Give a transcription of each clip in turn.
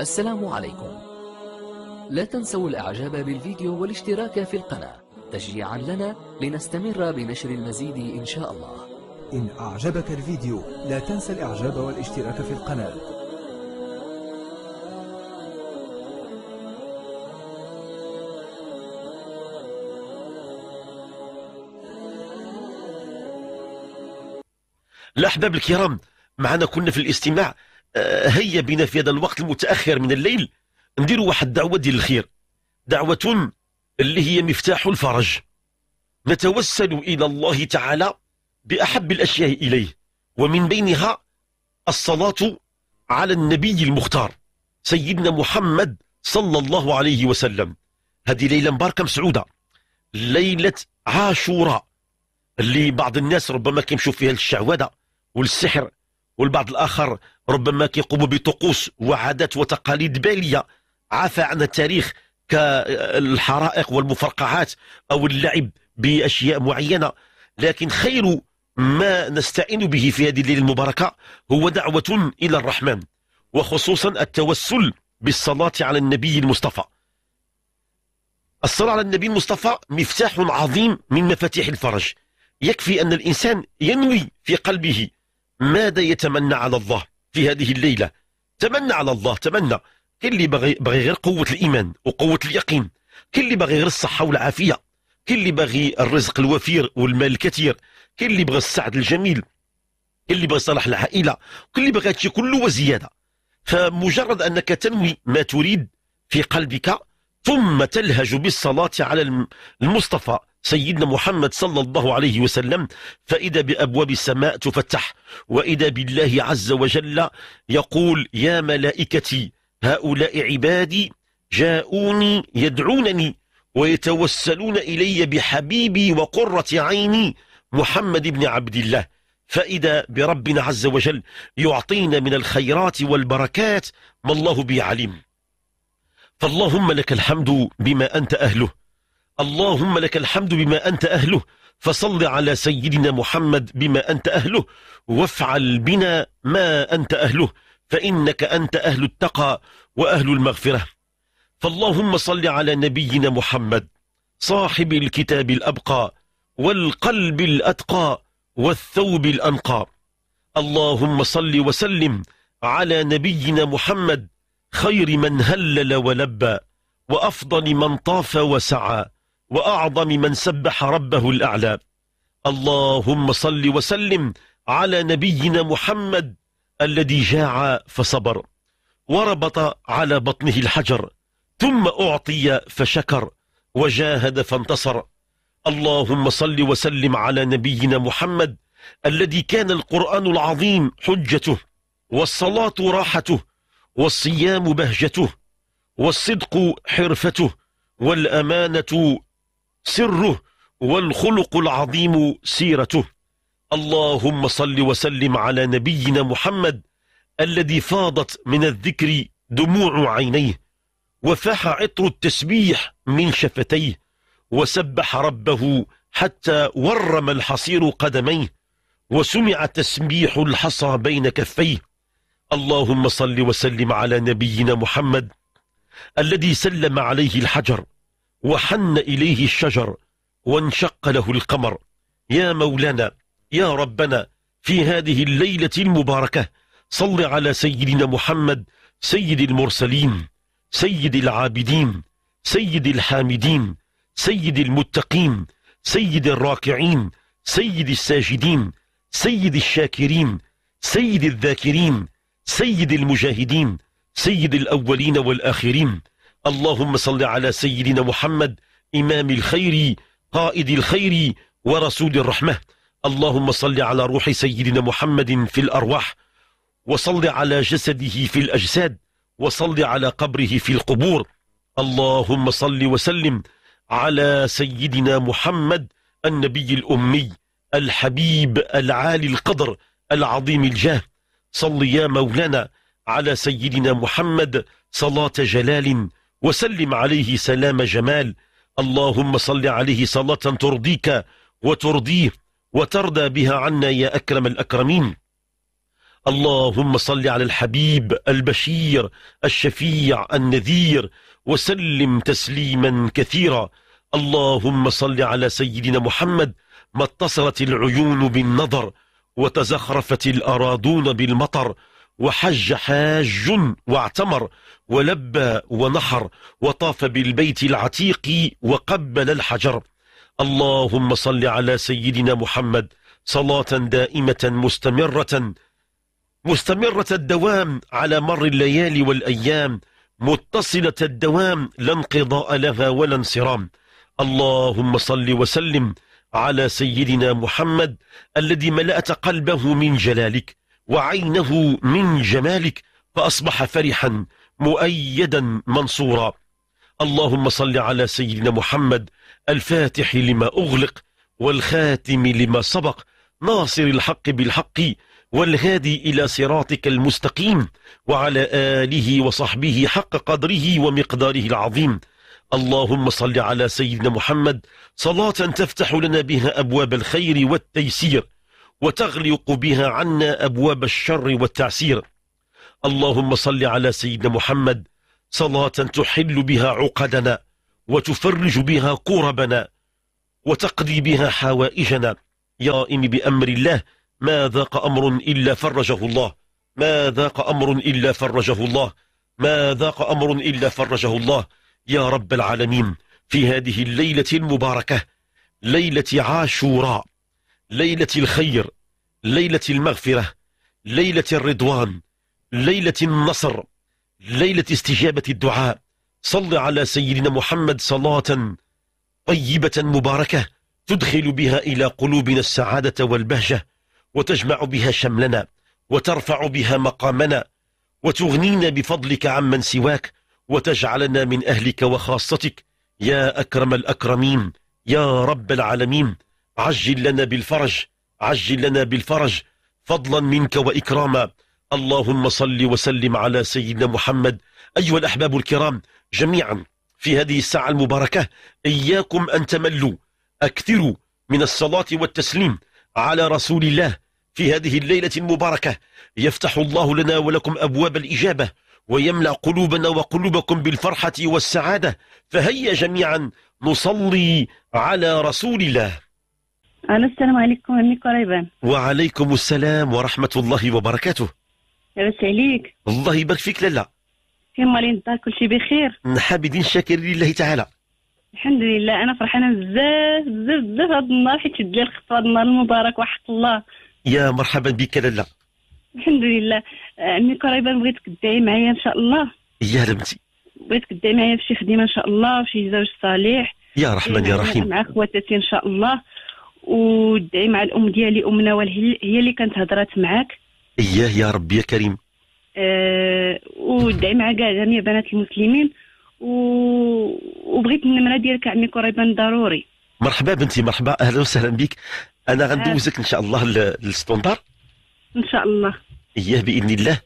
السلام عليكم لا تنسوا الاعجاب بالفيديو والاشتراك في القناة تشجيعا لنا لنستمر بنشر المزيد ان شاء الله إن أعجبك الفيديو لا تنسى الإعجاب والاشتراك في القناة الأحباب الكرام معنا كنا في الاستماع آه، هيا بنا في هذا الوقت المتأخر من الليل نديروا واحد الدعوة ديال الخير دعوة اللي هي مفتاح الفرج نتوسل إلى الله تعالى بأحب الأشياء إليه ومن بينها الصلاة على النبي المختار سيدنا محمد صلى الله عليه وسلم هذه ليلة مباركة مسعودة ليلة عاشوراء اللي بعض الناس ربما كيمشوا فيها للشعوذة والسحر والبعض الآخر ربما كيقوموا بطقوس وعادات وتقاليد بالية عفى عن التاريخ كالحرائق والمفرقعات أو اللعب بأشياء معينة لكن خير ما نستعين به في هذه الليلة المباركة هو دعوة إلى الرحمن وخصوصا التوسل بالصلاة على النبي المصطفى الصلاة على النبي المصطفى مفتاح عظيم من مفاتيح الفرج يكفي أن الإنسان ينوي في قلبه ماذا يتمنى على الله في هذه الليلة تمنى على الله تمنى كل اللي باغي غير قوة الإيمان وقوة اليقين كل اللي باغي غير الصحة والعافية كل اللي باغي الرزق الوفير والمال الكثير كل اللي بغى السعد الجميل كل اللي بغى صلاح العائلة كل اللي باغي هادشي كله وزيادة فمجرد أنك تنوي ما تريد في قلبك ثم تلهج بالصلاة على المصطفى سيدنا محمد صلى الله عليه وسلم فإذا بأبواب السماء تفتح وإذا بالله عز وجل يقول يا ملائكتي هؤلاء عبادي جاءوني يدعونني ويتوسلون إلي بحبيبي وقرة عيني محمد بن عبد الله فإذا بربنا عز وجل يعطينا من الخيرات والبركات ما الله به عليم فاللهم لك الحمد بما أنت أهله اللهم لك الحمد بما أنت أهله فصل على سيدنا محمد بما أنت أهله وافعل بنا ما أنت أهله فإنك أنت أهل التقى وأهل المغفرة فاللهم صل على نبينا محمد صاحب الكتاب الأبقى والقلب الأتقى والثوب الأنقى اللهم صل وسلم على نبينا محمد خير من هلل ولبى وأفضل من طاف وسعى وأعظم من سبح ربه الأعلى اللهم صل وسلم على نبينا محمد الذي جاع فصبر وربط على بطنه الحجر ثم أعطي فشكر وجاهد فانتصر اللهم صل وسلم على نبينا محمد الذي كان القرآن العظيم حجته والصلاة راحته والصيام بهجته والصدق حرفته والأمانة سره والخلق العظيم سيرته اللهم صل وسلم على نبينا محمد الذي فاضت من الذكر دموع عينيه وفاح عطر التسبيح من شفتيه وسبح ربه حتى ورم الحصير قدميه وسمع تسبيح الحصى بين كفيه اللهم صل وسلم على نبينا محمد الذي سلم عليه الحجر وحن إليه الشجر وانشق له القمر يا مولانا يا ربنا في هذه الليلة المباركة صل على سيدنا محمد سيد المرسلين سيد العابدين سيد الحامدين سيد المتقين سيد الراكعين سيد الساجدين سيد الشاكرين سيد الذاكرين سيد المجاهدين سيد الأولين والآخرين اللهم صل على سيدنا محمد إمام الخير قائد الخير ورسول الرحمة اللهم صل على روح سيدنا محمد في الأرواح وصل على جسده في الأجساد وصل على قبره في القبور اللهم صل وسلم على سيدنا محمد النبي الأمي الحبيب العالي القدر العظيم الجاه صل يا مولانا على سيدنا محمد صلاة جلال وسلم عليه سلام جمال اللهم صل عليه صلاة ترضيك وترضيه وترضى بها عنا يا أكرم الأكرمين اللهم صل على الحبيب البشير الشفيع النذير وسلم تسليما كثيرا اللهم صل على سيدنا محمد ما اتصلت العيون بالنظر وتزخرفت الأراضون بالمطر وحج حاج واعتمر ولبى ونحر وطاف بالبيت العتيق وقبل الحجر اللهم صل على سيدنا محمد صلاة دائمة مستمرة مستمرة الدوام على مر الليالي والأيام متصلة الدوام لا انقضاء لها ولا انصرام اللهم صل وسلم على سيدنا محمد الذي ملأت قلبه من جلالك وعينه من جمالك فأصبح فرحا مؤيدا منصورا اللهم صل على سيدنا محمد الفاتح لما أغلق والخاتم لما سبق ناصر الحق بالحق والهادي إلى صراطك المستقيم وعلى آله وصحبه حق قدره ومقداره العظيم اللهم صل على سيدنا محمد صلاة تفتح لنا بها أبواب الخير والتيسير وتغلق بها عنا أبواب الشر والتعسير اللهم صل على سيدنا محمد صلاة تحل بها عقدنا وتفرج بها كربنا وتقضي بها حوائجنا يا إن بأمر الله ما ذاق أمر إلا فرجه الله ما ذاق أمر إلا فرجه الله ما ذاق أمر إلا فرجه الله يا رب العالمين في هذه الليلة المباركة ليلة عاشوراء ليلة الخير ليلة المغفرة ليلة الرضوان ليلة النصر ليلة استجابة الدعاء صل على سيدنا محمد صلاة طيبة مباركة تدخل بها إلى قلوبنا السعادة والبهجة وتجمع بها شملنا وترفع بها مقامنا وتغنينا بفضلك عمن سواك وتجعلنا من أهلك وخاصتك يا أكرم الأكرمين يا رب العالمين عجل لنا بالفرج عجل لنا بالفرج فضلا منك وإكراما اللهم صل وسلم على سيدنا محمد أيها الأحباب الكرام جميعا في هذه الساعة المباركة إياكم أن تملوا أكثروا من الصلاة والتسليم على رسول الله في هذه الليلة المباركة يفتح الله لنا ولكم أبواب الإجابة ويملأ قلوبنا وقلوبكم بالفرحة والسعادة فهيا جميعا نصلي على رسول الله ألو السلام عليكم أمي قريبا وعليكم السلام ورحمة الله وبركاته لاباس عليك الله يبارك فيك لالا في مالين الدار كلشي بخير حامدين شاكرين لله تعالى الحمد لله أنا فرحانة بزاف بزاف بزاف هاد النهار حيت شد لي الخطوة هاد النهار المبارك وحق الله يا مرحبا بك لالا الحمد لله آه، أمي قريبا بغيتك تدعي معايا إن شاء الله يا لبنتي بغيتك تدعي معايا في شي خدمة إن شاء الله في شي زوج صالح يا رحمن يا إيه، رحيم مع خواتاتي إن شاء الله ودعي مع الام ديالي ام نوال هي اللي كانت هضرات معاك اياه يا ربي يا كريم أه ودعي مع كاع جميع بنات المسلمين و... وبغيت النمره ديالك عمي قريبا ضروري مرحبا بنتي مرحبا اهلا وسهلا بك انا غندوزك ان شاء الله للستوندار ان شاء الله اياه باذن الله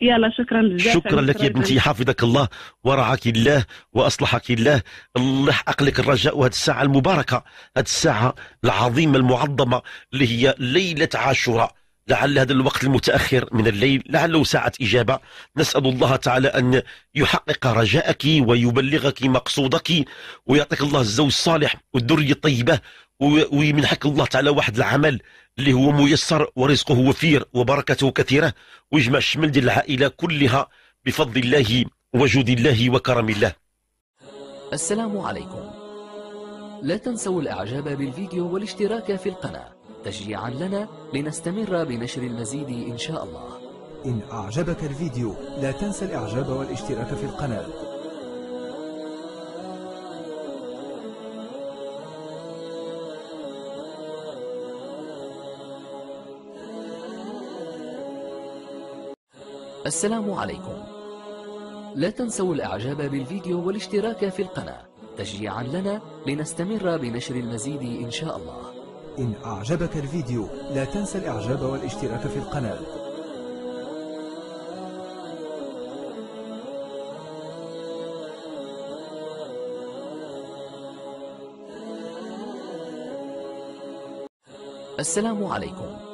يلا شكرا بزاف شكرا لك يا بنتي حفظك الله ورعاك الله واصلحك الله الله يحقق لك الرجاء وهذه الساعه المباركه هذه الساعه العظيمه المعظمه اللي هي ليله عاشوراء لعل هذا الوقت المتأخر من الليل لعله ساعة إجابة نسأل الله تعالى أن يحقق رجاءك ويبلغك مقصودك ويعطيك الله الزوج الصالح والذرية الطيبة ويمنحك الله تعالى واحد العمل اللي هو ميسر ورزقه وفير وبركته كثيرة ويجمع الشمل ديال العائلة كلها بفضل الله وجود الله وكرم الله السلام عليكم لا تنسوا الإعجاب بالفيديو والاشتراك في القناة تشجيعا لنا لنستمر بنشر المزيد إن شاء الله إن أعجبك الفيديو لا تنسى الإعجاب والاشتراك في القناة السلام عليكم لا تنسوا الاعجاب بالفيديو والاشتراك في القناة تشجيعا لنا لنستمر بنشر المزيد ان شاء الله ان اعجبك الفيديو لا تنسى الاعجاب والاشتراك في القناة السلام عليكم